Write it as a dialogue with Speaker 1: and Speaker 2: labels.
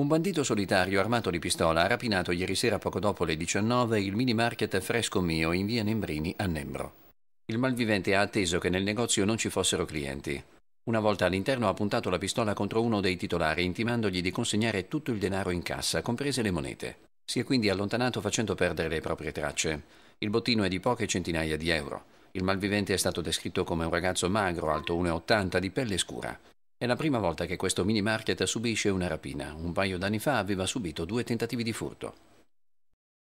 Speaker 1: Un bandito solitario armato di pistola ha rapinato ieri sera poco dopo le 19 il mini market Fresco Mio in via Nembrini a Nembro. Il malvivente ha atteso che nel negozio non ci fossero clienti. Una volta all'interno ha puntato la pistola contro uno dei titolari intimandogli di consegnare tutto il denaro in cassa, comprese le monete. Si è quindi allontanato facendo perdere le proprie tracce. Il bottino è di poche centinaia di euro. Il malvivente è stato descritto come un ragazzo magro, alto 1,80, di pelle scura. È la prima volta che questo mini market subisce una rapina. Un paio d'anni fa aveva subito due tentativi di furto.